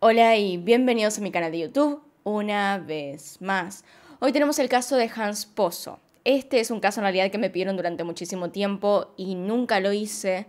Hola y bienvenidos a mi canal de YouTube una vez más. Hoy tenemos el caso de Hans Pozo. Este es un caso en realidad que me pidieron durante muchísimo tiempo y nunca lo hice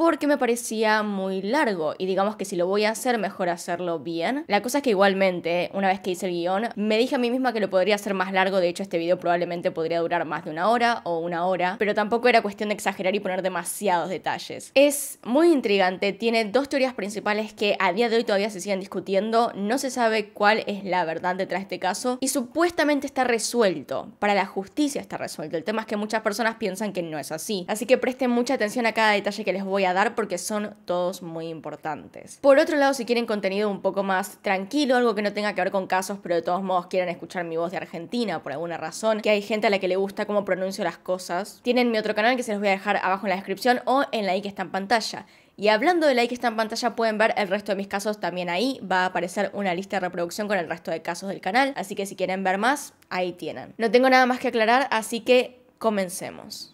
porque me parecía muy largo y digamos que si lo voy a hacer mejor hacerlo bien. La cosa es que igualmente, una vez que hice el guión, me dije a mí misma que lo podría hacer más largo, de hecho este video probablemente podría durar más de una hora o una hora, pero tampoco era cuestión de exagerar y poner demasiados detalles. Es muy intrigante, tiene dos teorías principales que a día de hoy todavía se siguen discutiendo, no se sabe cuál es la verdad detrás de este caso y supuestamente está resuelto, para la justicia está resuelto, el tema es que muchas personas piensan que no es así, así que presten mucha atención a cada detalle que les voy a dar porque son todos muy importantes. Por otro lado, si quieren contenido un poco más tranquilo, algo que no tenga que ver con casos, pero de todos modos quieren escuchar mi voz de Argentina por alguna razón, que hay gente a la que le gusta cómo pronuncio las cosas, tienen mi otro canal que se los voy a dejar abajo en la descripción o en la i que está en pantalla. Y hablando de la I que está en pantalla, pueden ver el resto de mis casos también ahí. Va a aparecer una lista de reproducción con el resto de casos del canal. Así que si quieren ver más, ahí tienen. No tengo nada más que aclarar, así que comencemos.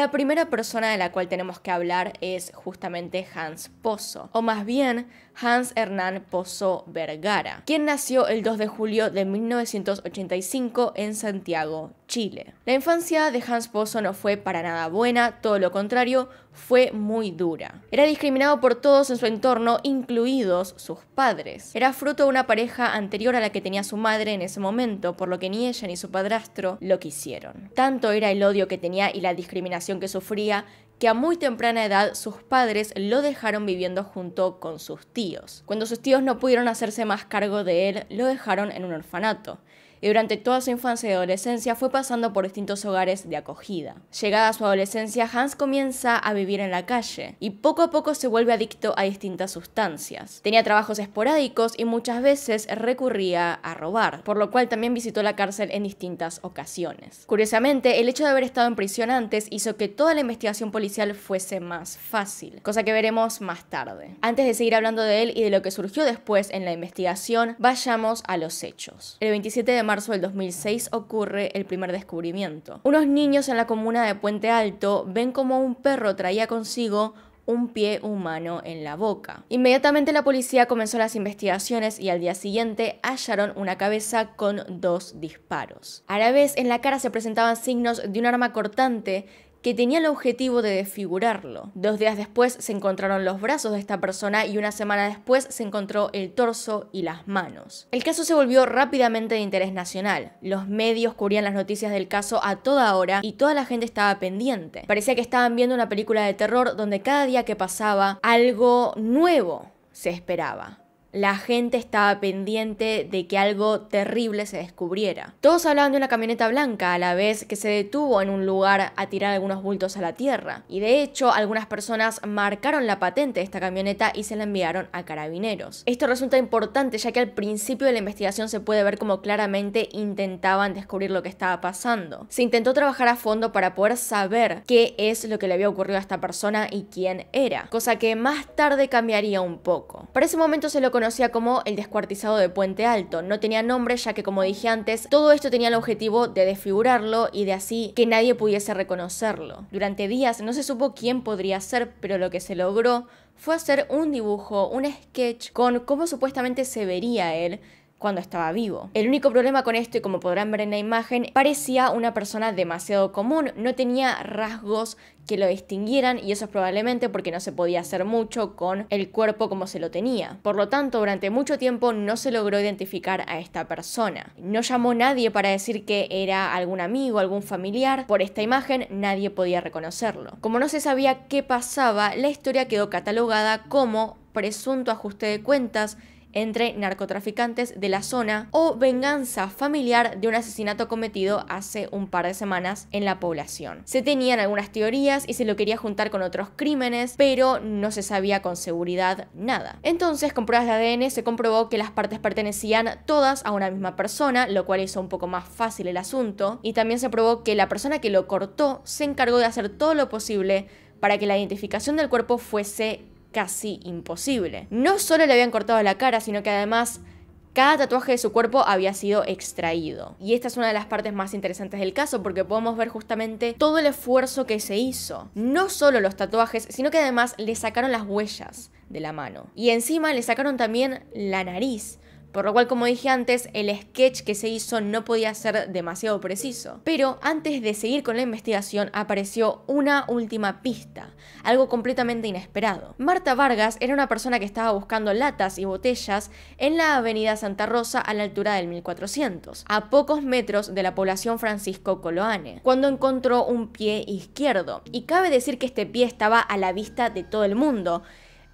La primera persona de la cual tenemos que hablar es justamente Hans Pozo, o más bien Hans Hernán Pozo Vergara, quien nació el 2 de julio de 1985 en Santiago, Chile. La infancia de Hans Pozo no fue para nada buena, todo lo contrario, fue muy dura. Era discriminado por todos en su entorno, incluidos sus padres. Era fruto de una pareja anterior a la que tenía su madre en ese momento, por lo que ni ella ni su padrastro lo quisieron. Tanto era el odio que tenía y la discriminación que sufría que a muy temprana edad sus padres lo dejaron viviendo junto con sus tíos. Cuando sus tíos no pudieron hacerse más cargo de él, lo dejaron en un orfanato y durante toda su infancia y adolescencia fue pasando por distintos hogares de acogida. Llegada a su adolescencia, Hans comienza a vivir en la calle y poco a poco se vuelve adicto a distintas sustancias. Tenía trabajos esporádicos y muchas veces recurría a robar, por lo cual también visitó la cárcel en distintas ocasiones. Curiosamente, el hecho de haber estado en prisión antes hizo que toda la investigación policial fuese más fácil, cosa que veremos más tarde. Antes de seguir hablando de él y de lo que surgió después en la investigación, vayamos a los hechos. El 27 de marzo del 2006 ocurre el primer descubrimiento. Unos niños en la comuna de Puente Alto ven como un perro traía consigo un pie humano en la boca. Inmediatamente la policía comenzó las investigaciones y al día siguiente hallaron una cabeza con dos disparos. A la vez en la cara se presentaban signos de un arma cortante que tenía el objetivo de desfigurarlo. Dos días después se encontraron los brazos de esta persona y una semana después se encontró el torso y las manos. El caso se volvió rápidamente de interés nacional. Los medios cubrían las noticias del caso a toda hora y toda la gente estaba pendiente. Parecía que estaban viendo una película de terror donde cada día que pasaba algo nuevo se esperaba la gente estaba pendiente de que algo terrible se descubriera. Todos hablaban de una camioneta blanca a la vez que se detuvo en un lugar a tirar algunos bultos a la tierra. Y de hecho, algunas personas marcaron la patente de esta camioneta y se la enviaron a carabineros. Esto resulta importante ya que al principio de la investigación se puede ver como claramente intentaban descubrir lo que estaba pasando. Se intentó trabajar a fondo para poder saber qué es lo que le había ocurrido a esta persona y quién era, cosa que más tarde cambiaría un poco. Para ese momento se lo conocía como el descuartizado de Puente Alto. No tenía nombre ya que como dije antes, todo esto tenía el objetivo de desfigurarlo y de así que nadie pudiese reconocerlo. Durante días no se supo quién podría ser, pero lo que se logró fue hacer un dibujo, un sketch con cómo supuestamente se vería él, cuando estaba vivo. El único problema con esto, y como podrán ver en la imagen, parecía una persona demasiado común, no tenía rasgos que lo distinguieran y eso es probablemente porque no se podía hacer mucho con el cuerpo como se lo tenía. Por lo tanto, durante mucho tiempo no se logró identificar a esta persona. No llamó nadie para decir que era algún amigo, algún familiar. Por esta imagen nadie podía reconocerlo. Como no se sabía qué pasaba, la historia quedó catalogada como presunto ajuste de cuentas entre narcotraficantes de la zona o venganza familiar de un asesinato cometido hace un par de semanas en la población. Se tenían algunas teorías y se lo quería juntar con otros crímenes, pero no se sabía con seguridad nada. Entonces, con pruebas de ADN se comprobó que las partes pertenecían todas a una misma persona, lo cual hizo un poco más fácil el asunto, y también se probó que la persona que lo cortó se encargó de hacer todo lo posible para que la identificación del cuerpo fuese casi imposible. No solo le habían cortado la cara, sino que además cada tatuaje de su cuerpo había sido extraído. Y esta es una de las partes más interesantes del caso porque podemos ver justamente todo el esfuerzo que se hizo. No solo los tatuajes, sino que además le sacaron las huellas de la mano. Y encima le sacaron también la nariz. Por lo cual, como dije antes, el sketch que se hizo no podía ser demasiado preciso. Pero antes de seguir con la investigación apareció una última pista, algo completamente inesperado. Marta Vargas era una persona que estaba buscando latas y botellas en la avenida Santa Rosa a la altura del 1400, a pocos metros de la población Francisco Coloane, cuando encontró un pie izquierdo. Y cabe decir que este pie estaba a la vista de todo el mundo,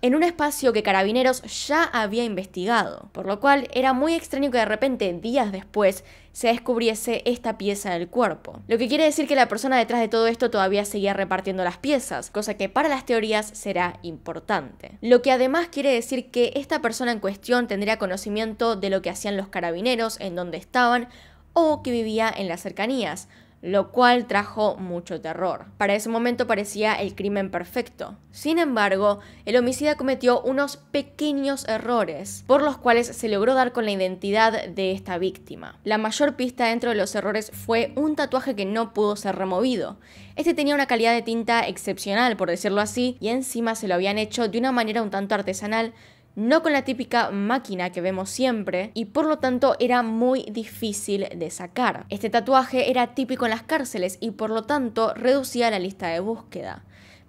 en un espacio que Carabineros ya había investigado, por lo cual era muy extraño que de repente, días después, se descubriese esta pieza en el cuerpo. Lo que quiere decir que la persona detrás de todo esto todavía seguía repartiendo las piezas, cosa que para las teorías será importante. Lo que además quiere decir que esta persona en cuestión tendría conocimiento de lo que hacían los carabineros, en dónde estaban o que vivía en las cercanías, lo cual trajo mucho terror. Para ese momento parecía el crimen perfecto. Sin embargo, el homicida cometió unos pequeños errores, por los cuales se logró dar con la identidad de esta víctima. La mayor pista dentro de los errores fue un tatuaje que no pudo ser removido. Este tenía una calidad de tinta excepcional, por decirlo así, y encima se lo habían hecho de una manera un tanto artesanal, no con la típica máquina que vemos siempre y por lo tanto era muy difícil de sacar. Este tatuaje era típico en las cárceles y por lo tanto reducía la lista de búsqueda.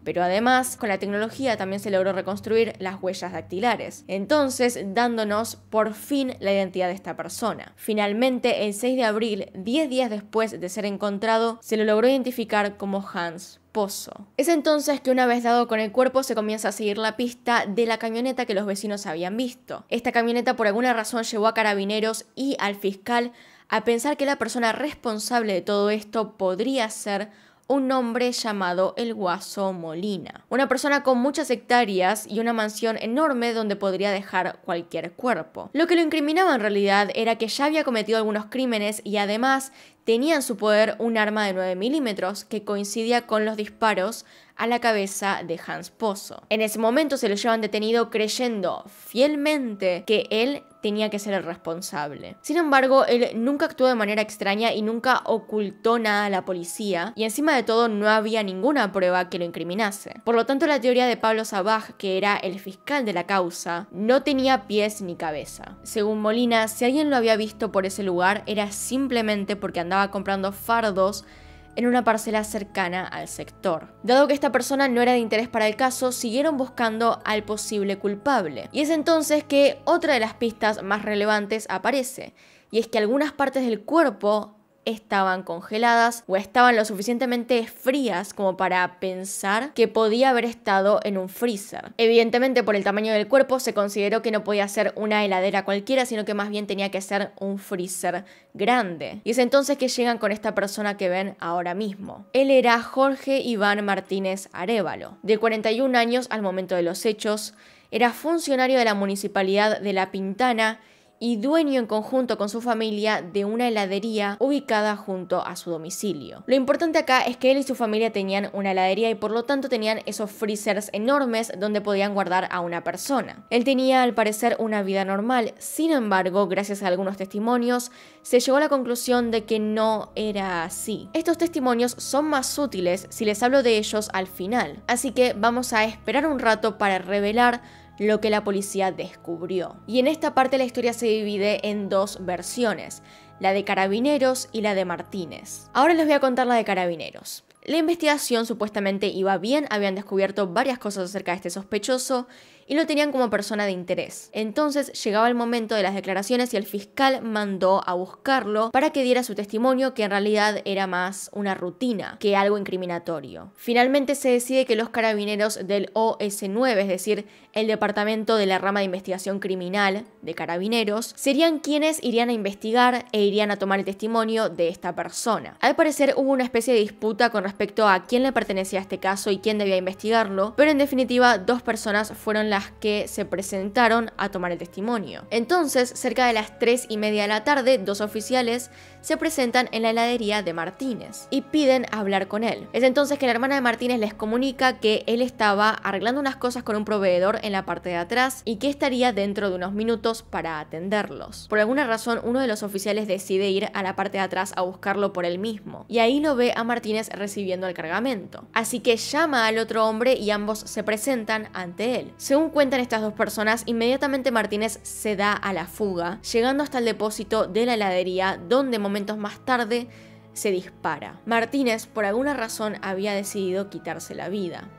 Pero además, con la tecnología también se logró reconstruir las huellas dactilares, entonces dándonos por fin la identidad de esta persona. Finalmente, el 6 de abril, 10 días después de ser encontrado, se lo logró identificar como Hans Pozo. es entonces que una vez dado con el cuerpo se comienza a seguir la pista de la camioneta que los vecinos habían visto. Esta camioneta por alguna razón llevó a carabineros y al fiscal a pensar que la persona responsable de todo esto podría ser un hombre llamado el Guaso Molina, una persona con muchas hectáreas y una mansión enorme donde podría dejar cualquier cuerpo. Lo que lo incriminaba en realidad era que ya había cometido algunos crímenes y además tenía en su poder un arma de 9 milímetros que coincidía con los disparos a la cabeza de Hans Pozo. En ese momento se lo llevan detenido creyendo fielmente que él tenía que ser el responsable. Sin embargo, él nunca actuó de manera extraña y nunca ocultó nada a la policía, y encima de todo no había ninguna prueba que lo incriminase. Por lo tanto, la teoría de Pablo Sabaj, que era el fiscal de la causa, no tenía pies ni cabeza. Según Molina, si alguien lo había visto por ese lugar era simplemente porque andaba comprando fardos en una parcela cercana al sector. Dado que esta persona no era de interés para el caso, siguieron buscando al posible culpable. Y es entonces que otra de las pistas más relevantes aparece, y es que algunas partes del cuerpo estaban congeladas o estaban lo suficientemente frías como para pensar que podía haber estado en un freezer. Evidentemente por el tamaño del cuerpo se consideró que no podía ser una heladera cualquiera, sino que más bien tenía que ser un freezer grande. Y es entonces que llegan con esta persona que ven ahora mismo. Él era Jorge Iván Martínez Arevalo, de 41 años al momento de los hechos, era funcionario de la Municipalidad de La Pintana y dueño en conjunto con su familia de una heladería ubicada junto a su domicilio. Lo importante acá es que él y su familia tenían una heladería y por lo tanto tenían esos freezers enormes donde podían guardar a una persona. Él tenía al parecer una vida normal, sin embargo, gracias a algunos testimonios, se llegó a la conclusión de que no era así. Estos testimonios son más útiles si les hablo de ellos al final, así que vamos a esperar un rato para revelar lo que la policía descubrió. Y en esta parte la historia se divide en dos versiones, la de Carabineros y la de Martínez. Ahora les voy a contar la de Carabineros. La investigación supuestamente iba bien, habían descubierto varias cosas acerca de este sospechoso y lo tenían como persona de interés. Entonces llegaba el momento de las declaraciones y el fiscal mandó a buscarlo para que diera su testimonio que en realidad era más una rutina que algo incriminatorio. Finalmente se decide que los carabineros del OS9, es decir, el departamento de la rama de investigación criminal de carabineros, serían quienes irían a investigar e irían a tomar el testimonio de esta persona. Al parecer hubo una especie de disputa con respecto a quién le pertenecía a este caso y quién debía investigarlo, pero en definitiva dos personas fueron las que se presentaron a tomar el testimonio. Entonces, cerca de las tres y media de la tarde, dos oficiales se presentan en la heladería de Martínez y piden hablar con él. Es entonces que la hermana de Martínez les comunica que él estaba arreglando unas cosas con un proveedor en la parte de atrás y que estaría dentro de unos minutos para atenderlos. Por alguna razón, uno de los oficiales decide ir a la parte de atrás a buscarlo por él mismo y ahí lo ve a Martínez recibiendo el cargamento. Así que llama al otro hombre y ambos se presentan ante él. Según cuentan estas dos personas, inmediatamente Martínez se da a la fuga, llegando hasta el depósito de la heladería donde más tarde, se dispara. Martínez por alguna razón había decidido quitarse la vida.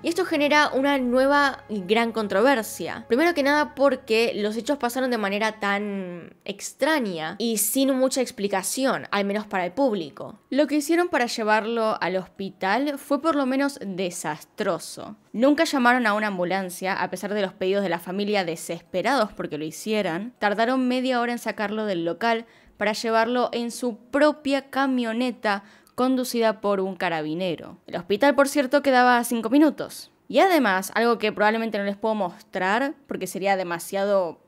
Y esto genera una nueva gran controversia. Primero que nada porque los hechos pasaron de manera tan extraña y sin mucha explicación, al menos para el público. Lo que hicieron para llevarlo al hospital fue por lo menos desastroso. Nunca llamaron a una ambulancia, a pesar de los pedidos de la familia desesperados porque lo hicieran. Tardaron media hora en sacarlo del local, para llevarlo en su propia camioneta conducida por un carabinero. El hospital, por cierto, quedaba a 5 minutos. Y además, algo que probablemente no les puedo mostrar, porque sería demasiado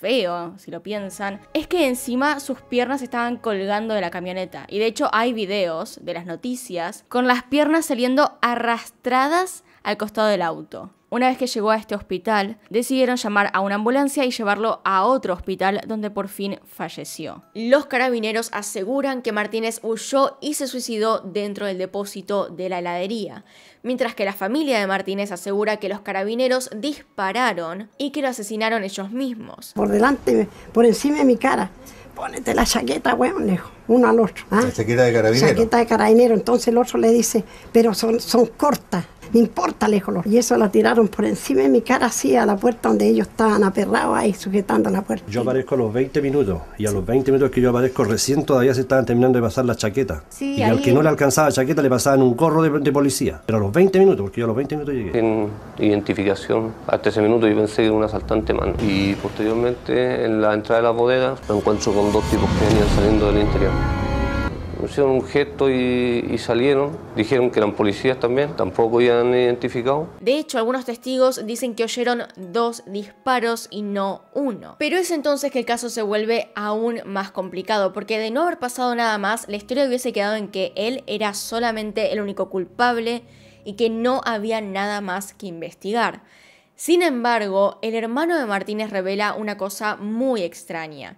feo, si lo piensan, es que encima sus piernas estaban colgando de la camioneta. Y de hecho hay videos de las noticias con las piernas saliendo arrastradas al costado del auto. Una vez que llegó a este hospital, decidieron llamar a una ambulancia y llevarlo a otro hospital donde por fin falleció. Los carabineros aseguran que Martínez huyó y se suicidó dentro del depósito de la heladería, mientras que la familia de Martínez asegura que los carabineros dispararon y que lo asesinaron ellos mismos. Por delante, por encima de mi cara ponete la chaqueta, weón, lejos, uno al otro. ¿ah? La chaqueta de carabinero. Chaqueta de carabinero. Entonces el otro le dice, pero son, son cortas me importa lejos color. Y eso la tiraron por encima de mi cara, así a la puerta donde ellos estaban aperrados ahí, sujetando la puerta. Yo aparezco a los 20 minutos, y a los 20 minutos que yo aparezco recién todavía se estaban terminando de pasar la chaqueta. y al que no le alcanzaba chaqueta le pasaban un corro de, policía. Pero a los 20 minutos, porque yo a los 20 minutos llegué. En identificación, hasta ese minuto yo pensé que era un asaltante mano. Y posteriormente, en la entrada de la bodega, me encuentro con dos tipos que venían saliendo del interior. Hicieron un gesto y, y, salieron. Dijeron que eran policías también, tampoco habían identificado. De hecho, algunos testigos dicen que oyeron dos disparos y no uno. Pero es entonces que el caso se vuelve aún más complicado, porque de no haber pasado nada más, la historia hubiese quedado en que él era solamente el único culpable y que no había nada más que investigar. Sin embargo, el hermano de Martínez revela una cosa muy extraña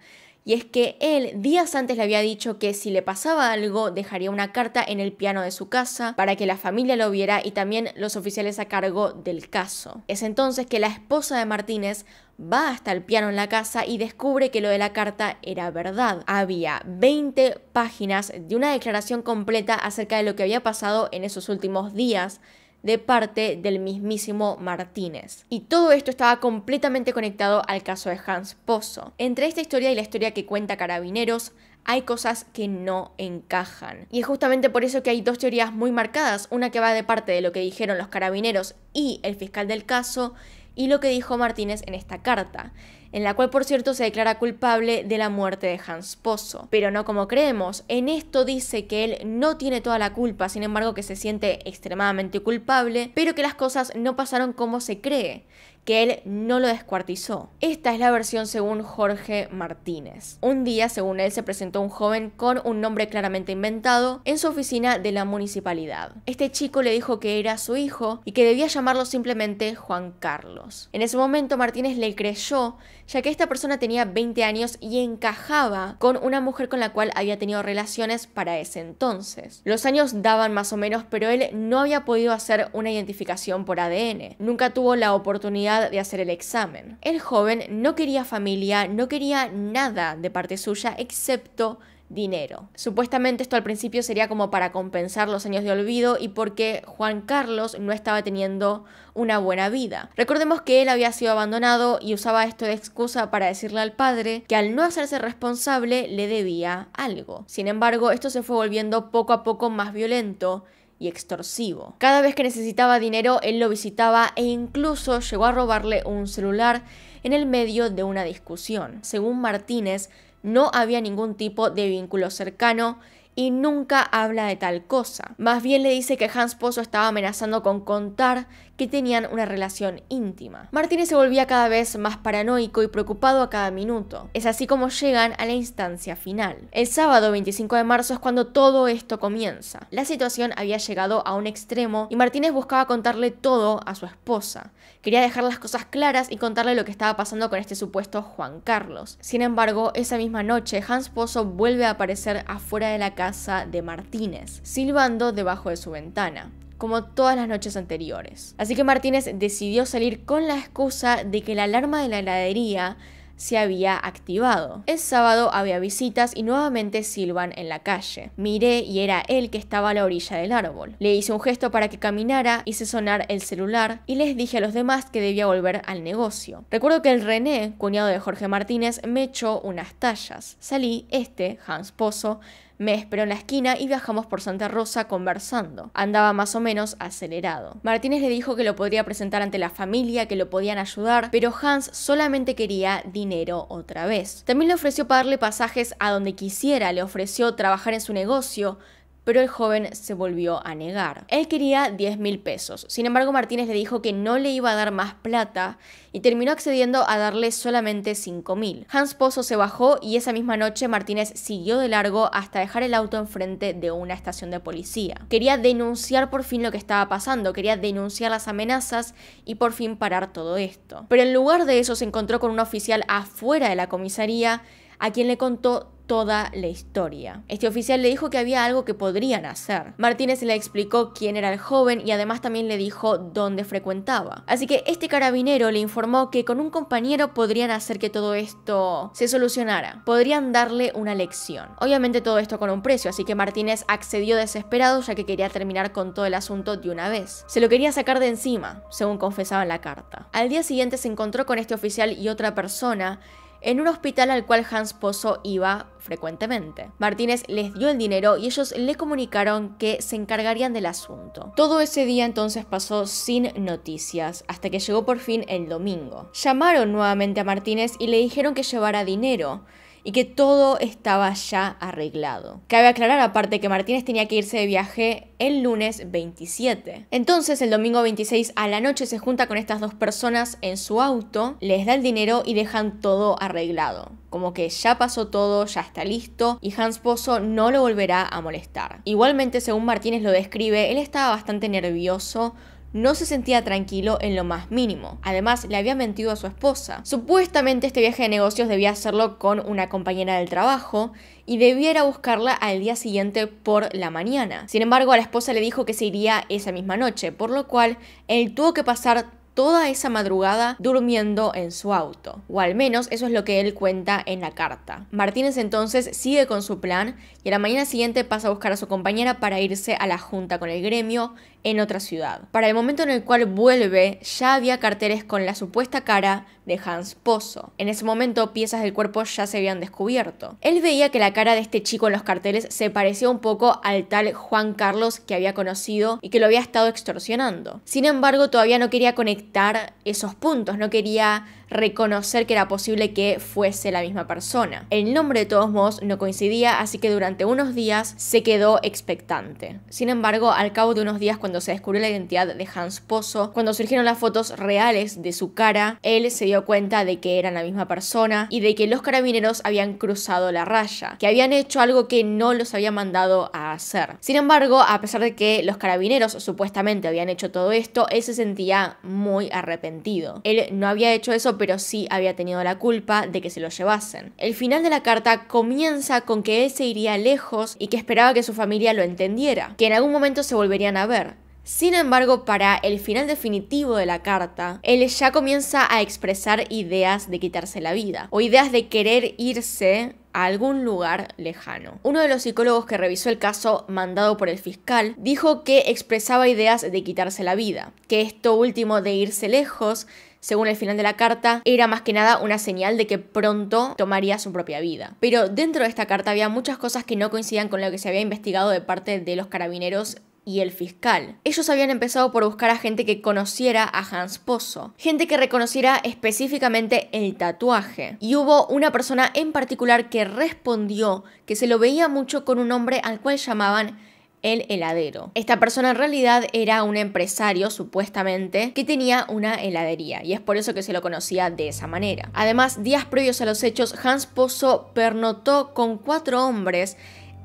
y es que él días antes le había dicho que si le pasaba algo dejaría una carta en el piano de su casa para que la familia lo viera y también los oficiales a cargo del caso. Es entonces que la esposa de Martínez va hasta el piano en la casa y descubre que lo de la carta era verdad. Había 20 páginas de una declaración completa acerca de lo que había pasado en esos últimos días de parte del mismísimo Martínez. Y todo esto estaba completamente conectado al caso de Hans Pozo. Entre esta historia y la historia que cuenta Carabineros, hay cosas que no encajan. Y es justamente por eso que hay dos teorías muy marcadas, una que va de parte de lo que dijeron los carabineros y el fiscal del caso, y lo que dijo Martínez en esta carta en la cual por cierto se declara culpable de la muerte de Hans Pozo. Pero no como creemos, en esto dice que él no tiene toda la culpa, sin embargo que se siente extremadamente culpable, pero que las cosas no pasaron como se cree, que él no lo descuartizó. Esta es la versión según Jorge Martínez. Un día, según él, se presentó un joven con un nombre claramente inventado en su oficina de la municipalidad. Este chico le dijo que era su hijo y que debía llamarlo simplemente Juan Carlos. En ese momento Martínez le creyó, ya que esta persona tenía 20 años y encajaba con una mujer con la cual había tenido relaciones para ese entonces. Los años daban más o menos, pero él no había podido hacer una identificación por ADN. Nunca tuvo la oportunidad de hacer el examen. El joven no quería familia, no quería nada de parte suya excepto dinero. Supuestamente esto al principio sería como para compensar los años de olvido y porque Juan Carlos no estaba teniendo una buena vida. Recordemos que él había sido abandonado y usaba esto de excusa para decirle al padre que al no hacerse responsable le debía algo. Sin embargo, esto se fue volviendo poco a poco más violento y extorsivo. Cada vez que necesitaba dinero, él lo visitaba e incluso llegó a robarle un celular en el medio de una discusión. Según Martínez, no había ningún tipo de vínculo cercano y nunca habla de tal cosa. Más bien le dice que Hans Pozo estaba amenazando con contar que tenían una relación íntima. Martínez se volvía cada vez más paranoico y preocupado a cada minuto. Es así como llegan a la instancia final. El sábado 25 de marzo es cuando todo esto comienza. La situación había llegado a un extremo y Martínez buscaba contarle todo a su esposa. Quería dejar las cosas claras y contarle lo que estaba pasando con este supuesto Juan Carlos. Sin embargo, esa misma noche, Hans Pozo vuelve a aparecer afuera de la casa de Martínez, silbando debajo de su ventana como todas las noches anteriores. Así que Martínez decidió salir con la excusa de que la alarma de la heladería se había activado. El sábado había visitas y nuevamente Silvan en la calle. Miré y era él que estaba a la orilla del árbol. Le hice un gesto para que caminara, hice sonar el celular y les dije a los demás que debía volver al negocio. Recuerdo que el René, cuñado de Jorge Martínez, me echó unas tallas. Salí, este, Hans Pozo, me esperó en la esquina y viajamos por Santa Rosa conversando. Andaba más o menos acelerado. Martínez le dijo que lo podría presentar ante la familia, que lo podían ayudar, pero Hans solamente quería dinero otra vez. También le ofreció pagarle pasajes a donde quisiera, le ofreció trabajar en su negocio, pero el joven se volvió a negar. Él quería 10 mil pesos, sin embargo Martínez le dijo que no le iba a dar más plata y terminó accediendo a darle solamente 5 mil. Hans Pozo se bajó y esa misma noche Martínez siguió de largo hasta dejar el auto enfrente de una estación de policía. Quería denunciar por fin lo que estaba pasando, quería denunciar las amenazas y por fin parar todo esto. Pero en lugar de eso se encontró con un oficial afuera de la comisaría a quien le contó toda la historia. Este oficial le dijo que había algo que podrían hacer. Martínez le explicó quién era el joven y además también le dijo dónde frecuentaba. Así que este carabinero le informó que con un compañero podrían hacer que todo esto se solucionara. Podrían darle una lección. Obviamente todo esto con un precio, así que Martínez accedió desesperado ya que quería terminar con todo el asunto de una vez. Se lo quería sacar de encima, según confesaba en la carta. Al día siguiente se encontró con este oficial y otra persona en un hospital al cual Hans Pozo iba frecuentemente. Martínez les dio el dinero y ellos le comunicaron que se encargarían del asunto. Todo ese día entonces pasó sin noticias, hasta que llegó por fin el domingo. Llamaron nuevamente a Martínez y le dijeron que llevara dinero, y que todo estaba ya arreglado. Cabe aclarar aparte que Martínez tenía que irse de viaje el lunes 27. Entonces el domingo 26 a la noche se junta con estas dos personas en su auto, les da el dinero y dejan todo arreglado. Como que ya pasó todo, ya está listo y Hans Pozo no lo volverá a molestar. Igualmente, según Martínez lo describe, él estaba bastante nervioso, no se sentía tranquilo en lo más mínimo. Además, le había mentido a su esposa. Supuestamente este viaje de negocios debía hacerlo con una compañera del trabajo y debía ir a buscarla al día siguiente por la mañana. Sin embargo, a la esposa le dijo que se iría esa misma noche, por lo cual él tuvo que pasar toda esa madrugada durmiendo en su auto, o al menos eso es lo que él cuenta en la carta. Martínez entonces sigue con su plan y a la mañana siguiente pasa a buscar a su compañera para irse a la junta con el gremio en otra ciudad. Para el momento en el cual vuelve, ya había carteles con la supuesta cara de Hans Pozo. En ese momento, piezas del cuerpo ya se habían descubierto. Él veía que la cara de este chico en los carteles se parecía un poco al tal Juan Carlos que había conocido y que lo había estado extorsionando. Sin embargo, todavía no quería conectar esos puntos, no quería reconocer que era posible que fuese la misma persona. El nombre de todos modos no coincidía, así que durante unos días se quedó expectante. Sin embargo, al cabo de unos días cuando se descubrió la identidad de Hans Pozo, cuando surgieron las fotos reales de su cara, él se dio cuenta de que era la misma persona y de que los carabineros habían cruzado la raya, que habían hecho algo que no los había mandado a hacer. Sin embargo, a pesar de que los carabineros supuestamente habían hecho todo esto, él se sentía muy arrepentido. Él no había hecho eso pero sí había tenido la culpa de que se lo llevasen. El final de la carta comienza con que él se iría lejos y que esperaba que su familia lo entendiera, que en algún momento se volverían a ver, sin embargo, para el final definitivo de la carta, él ya comienza a expresar ideas de quitarse la vida o ideas de querer irse a algún lugar lejano. Uno de los psicólogos que revisó el caso mandado por el fiscal dijo que expresaba ideas de quitarse la vida, que esto último de irse lejos según el final de la carta, era más que nada una señal de que pronto tomaría su propia vida. Pero dentro de esta carta había muchas cosas que no coincidían con lo que se había investigado de parte de los carabineros y el fiscal. Ellos habían empezado por buscar a gente que conociera a Hans Pozo, gente que reconociera específicamente el tatuaje. Y hubo una persona en particular que respondió que se lo veía mucho con un hombre al cual llamaban el heladero. Esta persona en realidad era un empresario, supuestamente, que tenía una heladería, y es por eso que se lo conocía de esa manera. Además, días previos a los hechos, Hans Pozo pernotó con cuatro hombres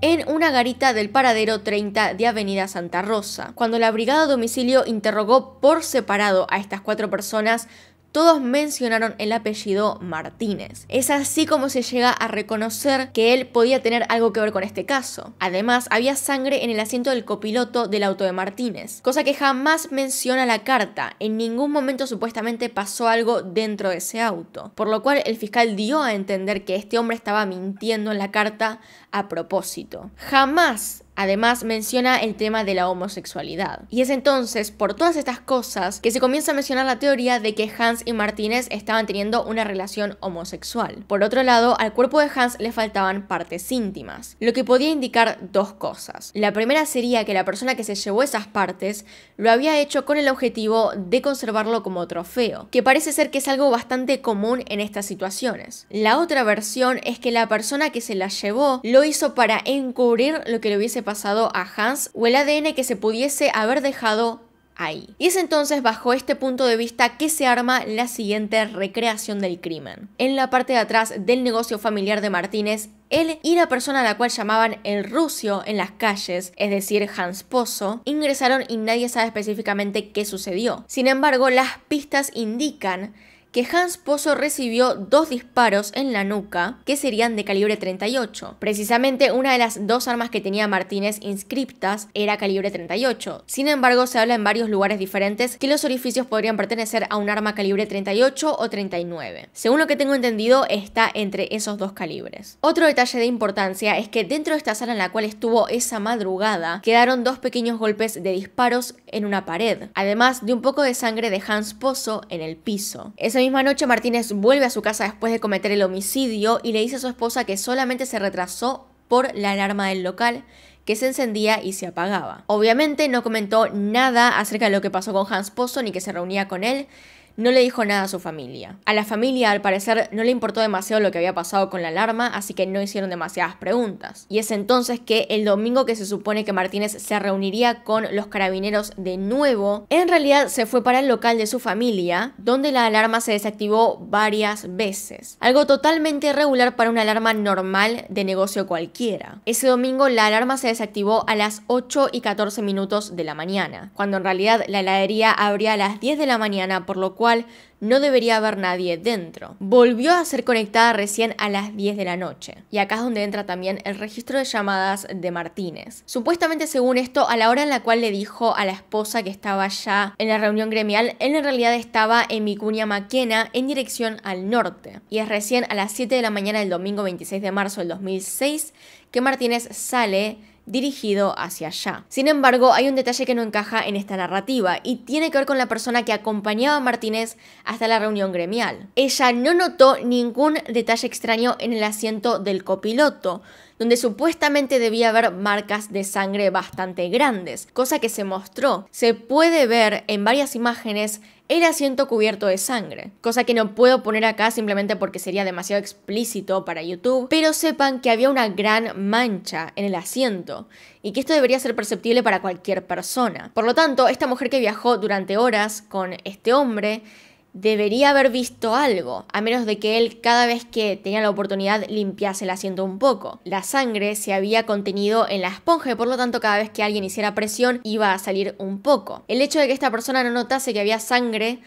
en una garita del paradero 30 de Avenida Santa Rosa. Cuando la brigada de domicilio interrogó por separado a estas cuatro personas, todos mencionaron el apellido Martínez. Es así como se llega a reconocer que él podía tener algo que ver con este caso. Además, había sangre en el asiento del copiloto del auto de Martínez, cosa que jamás menciona la carta. En ningún momento supuestamente pasó algo dentro de ese auto, por lo cual el fiscal dio a entender que este hombre estaba mintiendo en la carta a propósito. Jamás Además menciona el tema de la homosexualidad. Y es entonces por todas estas cosas que se comienza a mencionar la teoría de que Hans y Martínez estaban teniendo una relación homosexual. Por otro lado, al cuerpo de Hans le faltaban partes íntimas, lo que podía indicar dos cosas. La primera sería que la persona que se llevó esas partes lo había hecho con el objetivo de conservarlo como trofeo, que parece ser que es algo bastante común en estas situaciones. La otra versión es que la persona que se las llevó lo hizo para encubrir lo que le hubiese pasado a Hans o el ADN que se pudiese haber dejado ahí. Y es entonces bajo este punto de vista que se arma la siguiente recreación del crimen. En la parte de atrás del negocio familiar de Martínez, él y la persona a la cual llamaban el rucio en las calles, es decir, Hans Pozo, ingresaron y nadie sabe específicamente qué sucedió. Sin embargo, las pistas indican que Hans Pozo recibió dos disparos en la nuca, que serían de calibre 38. Precisamente una de las dos armas que tenía Martínez inscriptas era calibre 38. Sin embargo, se habla en varios lugares diferentes que los orificios podrían pertenecer a un arma calibre 38 o 39. Según lo que tengo entendido, está entre esos dos calibres. Otro detalle de importancia es que dentro de esta sala en la cual estuvo esa madrugada, quedaron dos pequeños golpes de disparos en una pared, además de un poco de sangre de Hans Pozo en el piso misma noche Martínez vuelve a su casa después de cometer el homicidio y le dice a su esposa que solamente se retrasó por la alarma del local que se encendía y se apagaba. Obviamente no comentó nada acerca de lo que pasó con Hans Pozo ni que se reunía con él, no le dijo nada a su familia. A la familia, al parecer, no le importó demasiado lo que había pasado con la alarma, así que no hicieron demasiadas preguntas. Y es entonces que el domingo que se supone que Martínez se reuniría con los carabineros de nuevo, en realidad se fue para el local de su familia, donde la alarma se desactivó varias veces. Algo totalmente irregular para una alarma normal de negocio cualquiera. Ese domingo la alarma se desactivó a las 8 y 14 minutos de la mañana, cuando en realidad la heladería abría a las 10 de la mañana, por lo cual no debería haber nadie dentro. Volvió a ser conectada recién a las 10 de la noche. Y acá es donde entra también el registro de llamadas de Martínez. Supuestamente, según esto, a la hora en la cual le dijo a la esposa que estaba ya en la reunión gremial, él en realidad estaba en Vicuña Maquena en dirección al norte. Y es recién a las 7 de la mañana del domingo 26 de marzo del 2006 que Martínez sale dirigido hacia allá. Sin embargo, hay un detalle que no encaja en esta narrativa y tiene que ver con la persona que acompañaba a Martínez hasta la reunión gremial. Ella no notó ningún detalle extraño en el asiento del copiloto, donde supuestamente debía haber marcas de sangre bastante grandes, cosa que se mostró. Se puede ver en varias imágenes el asiento cubierto de sangre, cosa que no puedo poner acá simplemente porque sería demasiado explícito para YouTube, pero sepan que había una gran mancha en el asiento y que esto debería ser perceptible para cualquier persona. Por lo tanto, esta mujer que viajó durante horas con este hombre debería haber visto algo, a menos de que él cada vez que tenía la oportunidad limpiase el asiento un poco. La sangre se había contenido en la esponja y por lo tanto cada vez que alguien hiciera presión iba a salir un poco. El hecho de que esta persona no notase que había sangre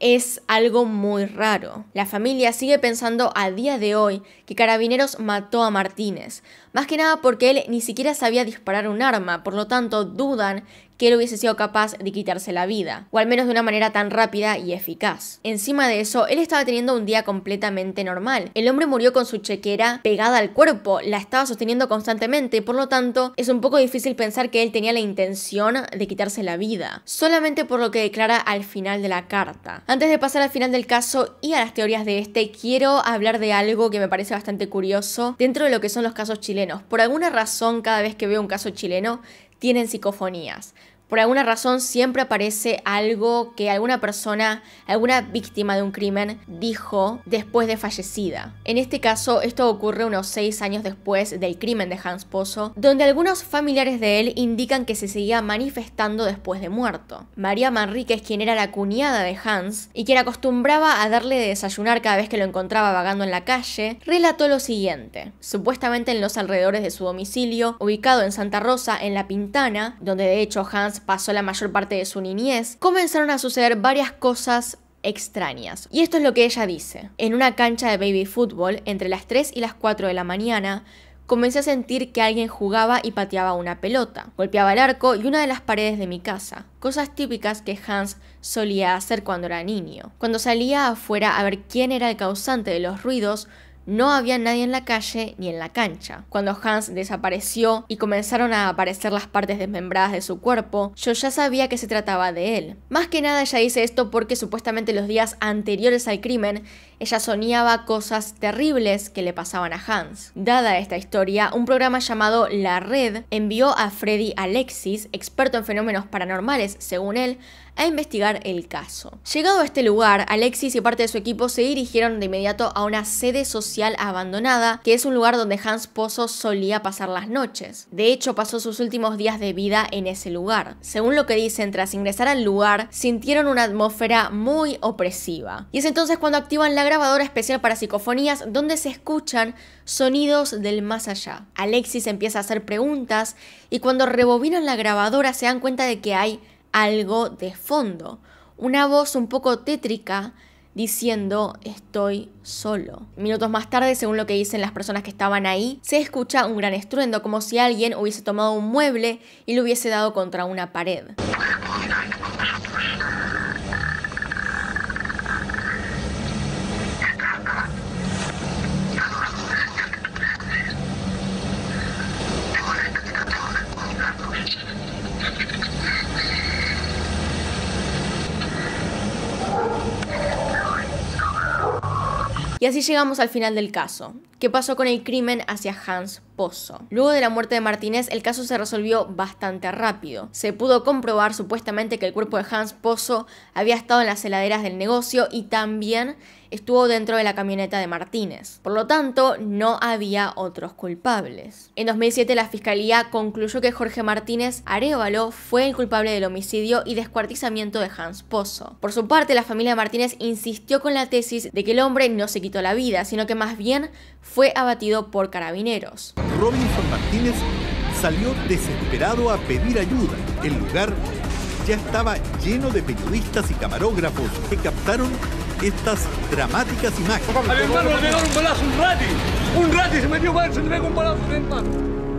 es algo muy raro. La familia sigue pensando a día de hoy que Carabineros mató a Martínez, más que nada porque él ni siquiera sabía disparar un arma, por lo tanto dudan que él hubiese sido capaz de quitarse la vida, o al menos de una manera tan rápida y eficaz. Encima de eso, él estaba teniendo un día completamente normal. El hombre murió con su chequera pegada al cuerpo, la estaba sosteniendo constantemente, por lo tanto, es un poco difícil pensar que él tenía la intención de quitarse la vida, solamente por lo que declara al final de la carta. Antes de pasar al final del caso y a las teorías de este, quiero hablar de algo que me parece bastante curioso dentro de lo que son los casos chilenos. Por alguna razón, cada vez que veo un caso chileno, tienen psicofonías por alguna razón siempre aparece algo que alguna persona, alguna víctima de un crimen dijo después de fallecida. En este caso, esto ocurre unos seis años después del crimen de Hans Pozo, donde algunos familiares de él indican que se seguía manifestando después de muerto. María Manríquez, quien era la cuñada de Hans y quien acostumbraba a darle de desayunar cada vez que lo encontraba vagando en la calle, relató lo siguiente. Supuestamente en los alrededores de su domicilio, ubicado en Santa Rosa, en La Pintana, donde de hecho Hans pasó la mayor parte de su niñez, comenzaron a suceder varias cosas extrañas. Y esto es lo que ella dice. En una cancha de baby fútbol, entre las 3 y las 4 de la mañana, comencé a sentir que alguien jugaba y pateaba una pelota, golpeaba el arco y una de las paredes de mi casa, cosas típicas que Hans solía hacer cuando era niño. Cuando salía afuera a ver quién era el causante de los ruidos, no había nadie en la calle ni en la cancha. Cuando Hans desapareció y comenzaron a aparecer las partes desmembradas de su cuerpo, yo ya sabía que se trataba de él. Más que nada ella dice esto porque supuestamente los días anteriores al crimen, ella soñaba cosas terribles que le pasaban a Hans. Dada esta historia, un programa llamado La Red envió a Freddy Alexis, experto en fenómenos paranormales, según él, a investigar el caso. Llegado a este lugar, Alexis y parte de su equipo se dirigieron de inmediato a una sede social abandonada, que es un lugar donde Hans Pozo solía pasar las noches. De hecho, pasó sus últimos días de vida en ese lugar. Según lo que dicen, tras ingresar al lugar, sintieron una atmósfera muy opresiva. Y es entonces cuando activan la grabadora especial para psicofonías, donde se escuchan sonidos del más allá. Alexis empieza a hacer preguntas y cuando rebobinan la grabadora se dan cuenta de que hay algo de fondo, una voz un poco tétrica diciendo estoy solo. Minutos más tarde, según lo que dicen las personas que estaban ahí, se escucha un gran estruendo, como si alguien hubiese tomado un mueble y lo hubiese dado contra una pared. Y así llegamos al final del caso qué pasó con el crimen hacia Hans Pozo. Luego de la muerte de Martínez, el caso se resolvió bastante rápido. Se pudo comprobar supuestamente que el cuerpo de Hans Pozo había estado en las heladeras del negocio y también estuvo dentro de la camioneta de Martínez. Por lo tanto, no había otros culpables. En 2007 la fiscalía concluyó que Jorge Martínez Arevalo fue el culpable del homicidio y descuartizamiento de Hans Pozo. Por su parte, la familia Martínez insistió con la tesis de que el hombre no se quitó la vida, sino que más bien fue abatido por carabineros. Robinson Martínez salió desesperado a pedir ayuda. El lugar ya estaba lleno de periodistas y camarógrafos que captaron estas dramáticas imágenes. un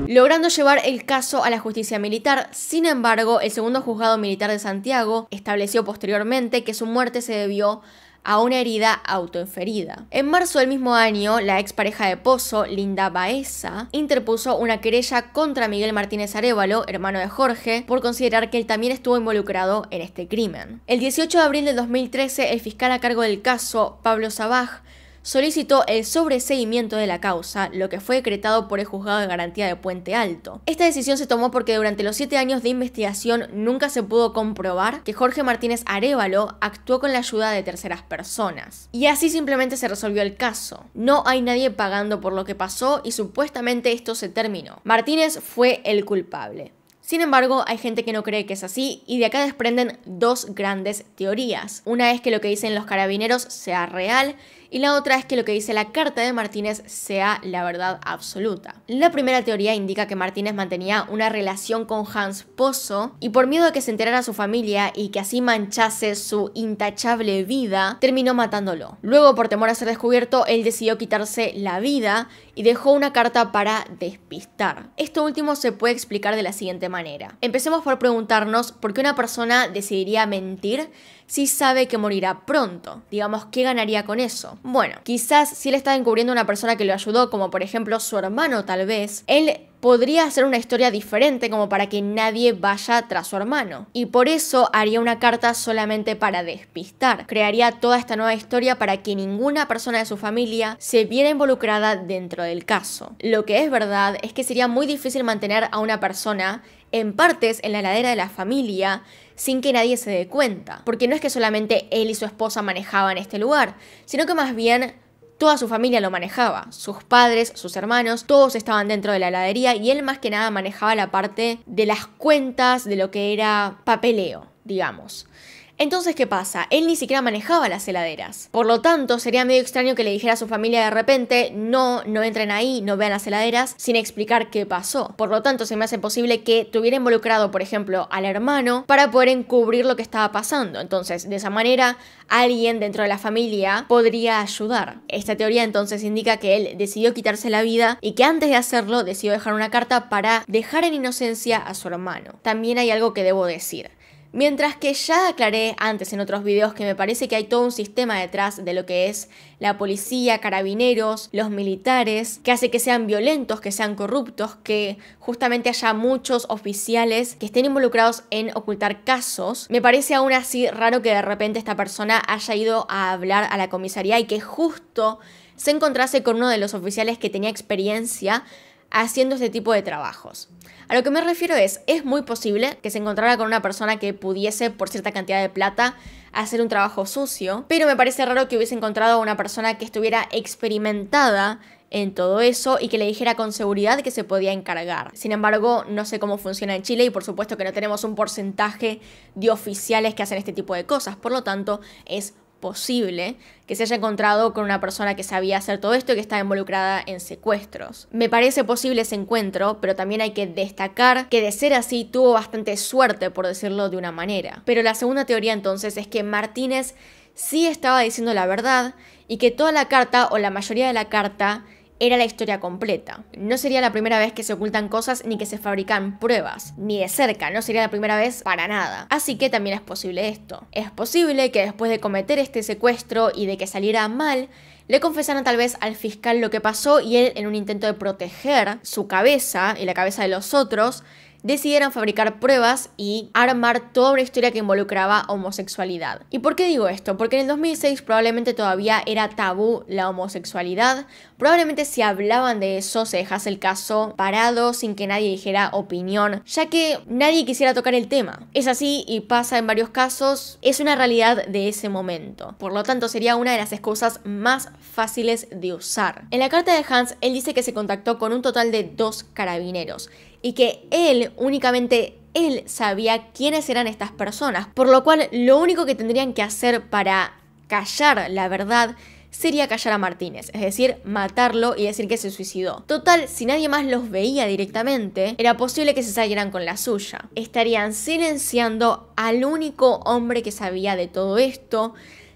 un logrando llevar el caso a la justicia militar. Sin embargo, el segundo juzgado militar de Santiago estableció posteriormente que su muerte se debió a una herida autoinferida. En marzo del mismo año, la expareja de Pozo, Linda Baeza, interpuso una querella contra Miguel Martínez Arevalo, hermano de Jorge, por considerar que él también estuvo involucrado en este crimen. El 18 de abril de 2013, el fiscal a cargo del caso, Pablo Sabaj, solicitó el sobreseimiento de la causa, lo que fue decretado por el juzgado de garantía de Puente Alto. Esta decisión se tomó porque durante los siete años de investigación nunca se pudo comprobar que Jorge Martínez Arevalo actuó con la ayuda de terceras personas. Y así simplemente se resolvió el caso. No hay nadie pagando por lo que pasó y supuestamente esto se terminó. Martínez fue el culpable. Sin embargo, hay gente que no cree que es así y de acá desprenden dos grandes teorías. Una es que lo que dicen los carabineros sea real y la otra es que lo que dice la carta de Martínez sea la verdad absoluta. La primera teoría indica que Martínez mantenía una relación con Hans Pozo y por miedo a que se enterara su familia y que así manchase su intachable vida, terminó matándolo. Luego, por temor a ser descubierto, él decidió quitarse la vida y dejó una carta para despistar. Esto último se puede explicar de la siguiente manera. Empecemos por preguntarnos por qué una persona decidiría mentir si sabe que morirá pronto. Digamos, ¿qué ganaría con eso? Bueno, quizás si él está encubriendo a una persona que lo ayudó, como por ejemplo su hermano tal vez, él podría hacer una historia diferente como para que nadie vaya tras su hermano. Y por eso haría una carta solamente para despistar. Crearía toda esta nueva historia para que ninguna persona de su familia se viera involucrada dentro del caso. Lo que es verdad es que sería muy difícil mantener a una persona en partes en la ladera de la familia sin que nadie se dé cuenta. Porque no es que solamente él y su esposa manejaban este lugar, sino que más bien Toda su familia lo manejaba, sus padres, sus hermanos, todos estaban dentro de la heladería y él más que nada manejaba la parte de las cuentas, de lo que era papeleo, digamos. Entonces, ¿qué pasa? Él ni siquiera manejaba las heladeras. Por lo tanto, sería medio extraño que le dijera a su familia de repente, no, no entren ahí, no vean las heladeras, sin explicar qué pasó. Por lo tanto, se me hace posible que tuviera involucrado, por ejemplo, al hermano para poder encubrir lo que estaba pasando. Entonces, de esa manera, alguien dentro de la familia podría ayudar. Esta teoría entonces indica que él decidió quitarse la vida y que antes de hacerlo decidió dejar una carta para dejar en inocencia a su hermano. También hay algo que debo decir. Mientras que ya aclaré antes en otros videos que me parece que hay todo un sistema detrás de lo que es la policía, carabineros, los militares, que hace que sean violentos, que sean corruptos, que justamente haya muchos oficiales que estén involucrados en ocultar casos, me parece aún así raro que de repente esta persona haya ido a hablar a la comisaría y que justo se encontrase con uno de los oficiales que tenía experiencia haciendo este tipo de trabajos. A lo que me refiero es, es muy posible que se encontrara con una persona que pudiese, por cierta cantidad de plata, hacer un trabajo sucio, pero me parece raro que hubiese encontrado a una persona que estuviera experimentada en todo eso y que le dijera con seguridad que se podía encargar. Sin embargo, no sé cómo funciona en Chile y por supuesto que no tenemos un porcentaje de oficiales que hacen este tipo de cosas, por lo tanto es posible que se haya encontrado con una persona que sabía hacer todo esto y que estaba involucrada en secuestros. Me parece posible ese encuentro, pero también hay que destacar que de ser así tuvo bastante suerte, por decirlo de una manera. Pero la segunda teoría entonces es que Martínez sí estaba diciendo la verdad y que toda la carta o la mayoría de la carta era la historia completa. No sería la primera vez que se ocultan cosas ni que se fabrican pruebas, ni de cerca, no sería la primera vez para nada. Así que también es posible esto. Es posible que después de cometer este secuestro y de que saliera mal, le confesaran tal vez al fiscal lo que pasó y él en un intento de proteger su cabeza y la cabeza de los otros, decidieron fabricar pruebas y armar toda una historia que involucraba homosexualidad. ¿Y por qué digo esto? Porque en el 2006 probablemente todavía era tabú la homosexualidad, probablemente si hablaban de eso se dejase el caso parado sin que nadie dijera opinión, ya que nadie quisiera tocar el tema. Es así y pasa en varios casos, es una realidad de ese momento. Por lo tanto, sería una de las excusas más fáciles de usar. En la carta de Hans, él dice que se contactó con un total de dos carabineros y que él, únicamente él, sabía quiénes eran estas personas, por lo cual lo único que tendrían que hacer para callar la verdad sería callar a Martínez, es decir, matarlo y decir que se suicidó. Total, si nadie más los veía directamente, era posible que se salieran con la suya. Estarían silenciando al único hombre que sabía de todo esto,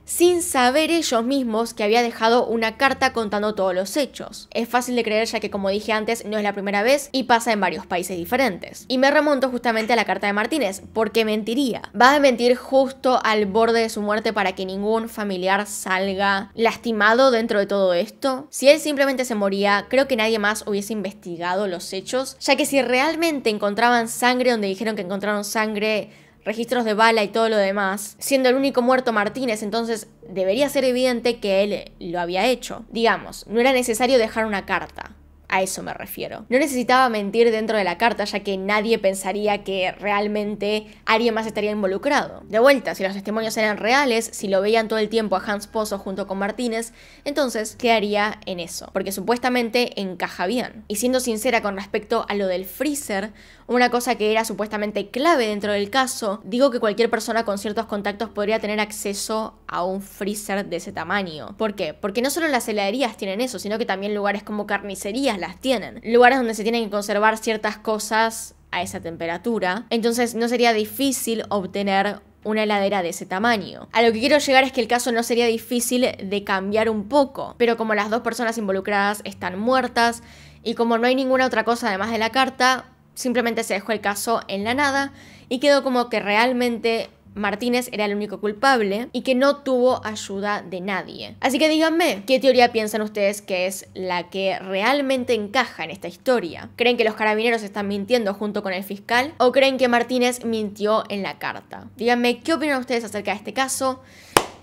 sin saber ellos mismos que había dejado una carta contando todos los hechos. Es fácil de creer ya que como dije antes no es la primera vez y pasa en varios países diferentes. Y me remonto justamente a la carta de Martínez, porque mentiría. Va a mentir justo al borde de su muerte para que ningún familiar salga lastimado dentro de todo esto. Si él simplemente se moría, creo que nadie más hubiese investigado los hechos, ya que si realmente encontraban sangre donde dijeron que encontraron sangre registros de bala y todo lo demás, siendo el único muerto Martínez, entonces debería ser evidente que él lo había hecho. Digamos, no era necesario dejar una carta. A eso me refiero. No necesitaba mentir dentro de la carta, ya que nadie pensaría que realmente alguien más estaría involucrado. De vuelta, si los testimonios eran reales, si lo veían todo el tiempo a Hans Pozo junto con Martínez, entonces quedaría en eso, porque supuestamente encaja bien. Y siendo sincera con respecto a lo del freezer, una cosa que era supuestamente clave dentro del caso, digo que cualquier persona con ciertos contactos podría tener acceso a un freezer de ese tamaño. ¿Por qué? Porque no solo las heladerías tienen eso, sino que también lugares como carnicerías las tienen. Lugares donde se tienen que conservar ciertas cosas a esa temperatura. Entonces no sería difícil obtener una heladera de ese tamaño. A lo que quiero llegar es que el caso no sería difícil de cambiar un poco, pero como las dos personas involucradas están muertas y como no hay ninguna otra cosa además de la carta, simplemente se dejó el caso en la nada y quedó como que realmente Martínez era el único culpable y que no tuvo ayuda de nadie. Así que díganme, ¿qué teoría piensan ustedes que es la que realmente encaja en esta historia? ¿Creen que los carabineros están mintiendo junto con el fiscal o creen que Martínez mintió en la carta? Díganme, ¿qué opinan ustedes acerca de este caso?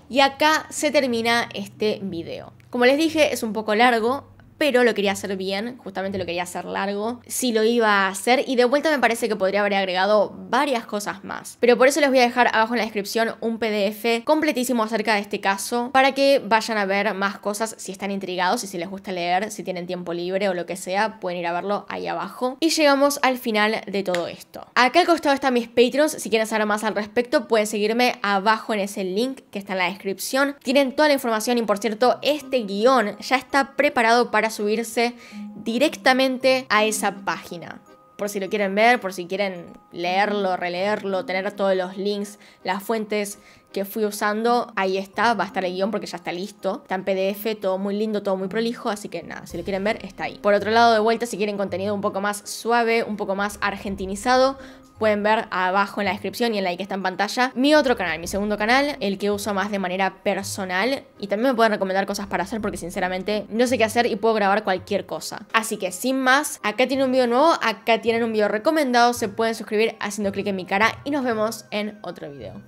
Y acá se termina este video. Como les dije, es un poco largo, pero lo quería hacer bien, justamente lo quería hacer largo, si lo iba a hacer y de vuelta me parece que podría haber agregado varias cosas más. Pero por eso les voy a dejar abajo en la descripción un PDF completísimo acerca de este caso para que vayan a ver más cosas si están intrigados y si les gusta leer, si tienen tiempo libre o lo que sea, pueden ir a verlo ahí abajo. Y llegamos al final de todo esto. Acá al costado están mis Patreons, si quieren saber más al respecto pueden seguirme abajo en ese link que está en la descripción. Tienen toda la información y por cierto, este guión ya está preparado para subirse directamente a esa página. Por si lo quieren ver, por si quieren leerlo, releerlo, tener todos los links, las fuentes que fui usando, ahí está, va a estar el guión porque ya está listo. Está en PDF, todo muy lindo, todo muy prolijo, así que nada, si lo quieren ver, está ahí. Por otro lado, de vuelta, si quieren contenido un poco más suave, un poco más argentinizado, pueden ver abajo en la descripción y en la que está en pantalla, mi otro canal, mi segundo canal, el que uso más de manera personal y también me pueden recomendar cosas para hacer porque sinceramente no sé qué hacer y puedo grabar cualquier cosa. Así que sin más, acá tienen un video nuevo, acá tienen un video recomendado, se pueden suscribir haciendo clic en mi cara y nos vemos en otro video.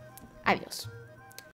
Adiós.